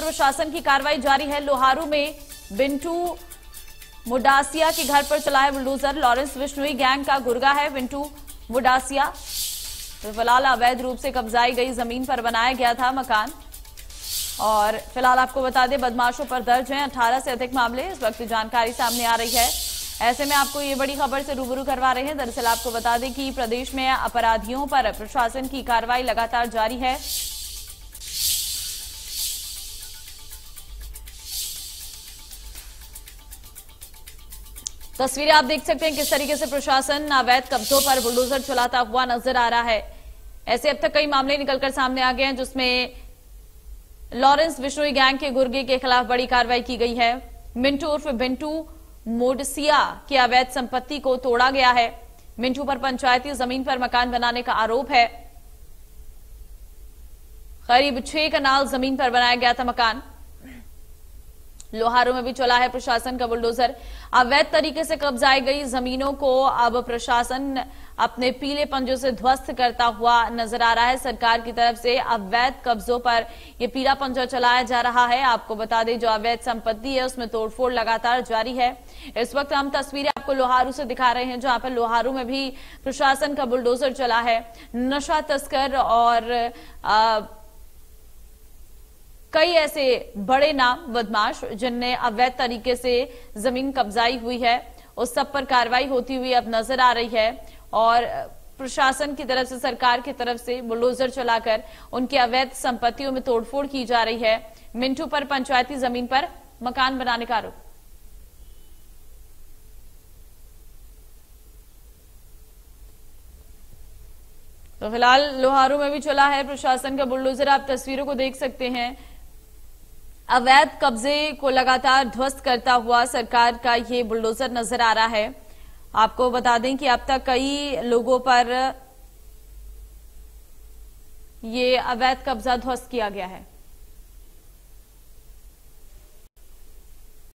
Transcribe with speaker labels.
Speaker 1: प्रशासन की कार्रवाई जारी है लोहारू में बिंटू मुडासिया के घर पर चलाया बुलडोजर लॉरेंस विश्नोई गैंग का गुर्गा है बिंटू मुडासिया तो फिलहाल अवैध रूप से कब्जाई गई जमीन पर बनाया गया था मकान और फिलहाल आपको बता दें बदमाशों पर दर्ज हैं 18 से अधिक मामले इस वक्त जानकारी सामने आ रही है ऐसे में आपको ये बड़ी खबर से रूबरू करवा रहे हैं दरअसल आपको बता दें कि प्रदेश में अपराधियों पर प्रशासन की कार्रवाई लगातार जारी है तस्वीरें आप देख सकते हैं किस तरीके से प्रशासन अवैध कब्जों पर बुलडोजर चलाता हुआ नजर आ रहा है ऐसे अब तक कई मामले निकलकर सामने आ गए हैं जिसमें लॉरेंस बिश्नोई गैंग के गुर्गे के खिलाफ बड़ी कार्रवाई की गई है मिंटू उर्फ बिंटू मोडसिया की अवैध संपत्ति को तोड़ा गया है मिंटू पर पंचायती जमीन पर मकान बनाने का आरोप है करीब छह कनाल जमीन पर बनाया गया था मकान लोहारो में भी चला है प्रशासन का बुलडोजर अवैध तरीके से कब्जाई गई जमीनों को अब प्रशासन अपने पीले पंजों से ध्वस्त करता हुआ नजर आ रहा है सरकार की तरफ से अवैध कब्जों पर यह पीला पंजा चलाया जा रहा है आपको बता दें जो अवैध संपत्ति है उसमें तोड़फोड़ लगातार जारी है इस वक्त हम तस्वीरें आपको लोहारू से दिखा रहे हैं जहां पर लोहारू में भी प्रशासन का बुलडोजर चला है नशा तस्कर और आ, कई ऐसे बड़े नाम बदमाश जिनने अवैध तरीके से जमीन कब्जाई हुई है उस सब पर कार्रवाई होती हुई अब नजर आ रही है और प्रशासन की तरफ से सरकार की तरफ से बुलडोजर चलाकर उनकी अवैध संपत्तियों में तोड़फोड़ की जा रही है मिंटू पर पंचायती जमीन पर मकान बनाने का आरोप तो फिलहाल लोहारू में भी चला है प्रशासन का बुलडोजर आप तस्वीरों को देख सकते हैं अवैध कब्जे को लगातार ध्वस्त करता हुआ सरकार का ये बुलडोजर नजर आ रहा है आपको बता दें कि अब तक कई लोगों पर ये अवैध कब्जा ध्वस्त किया गया है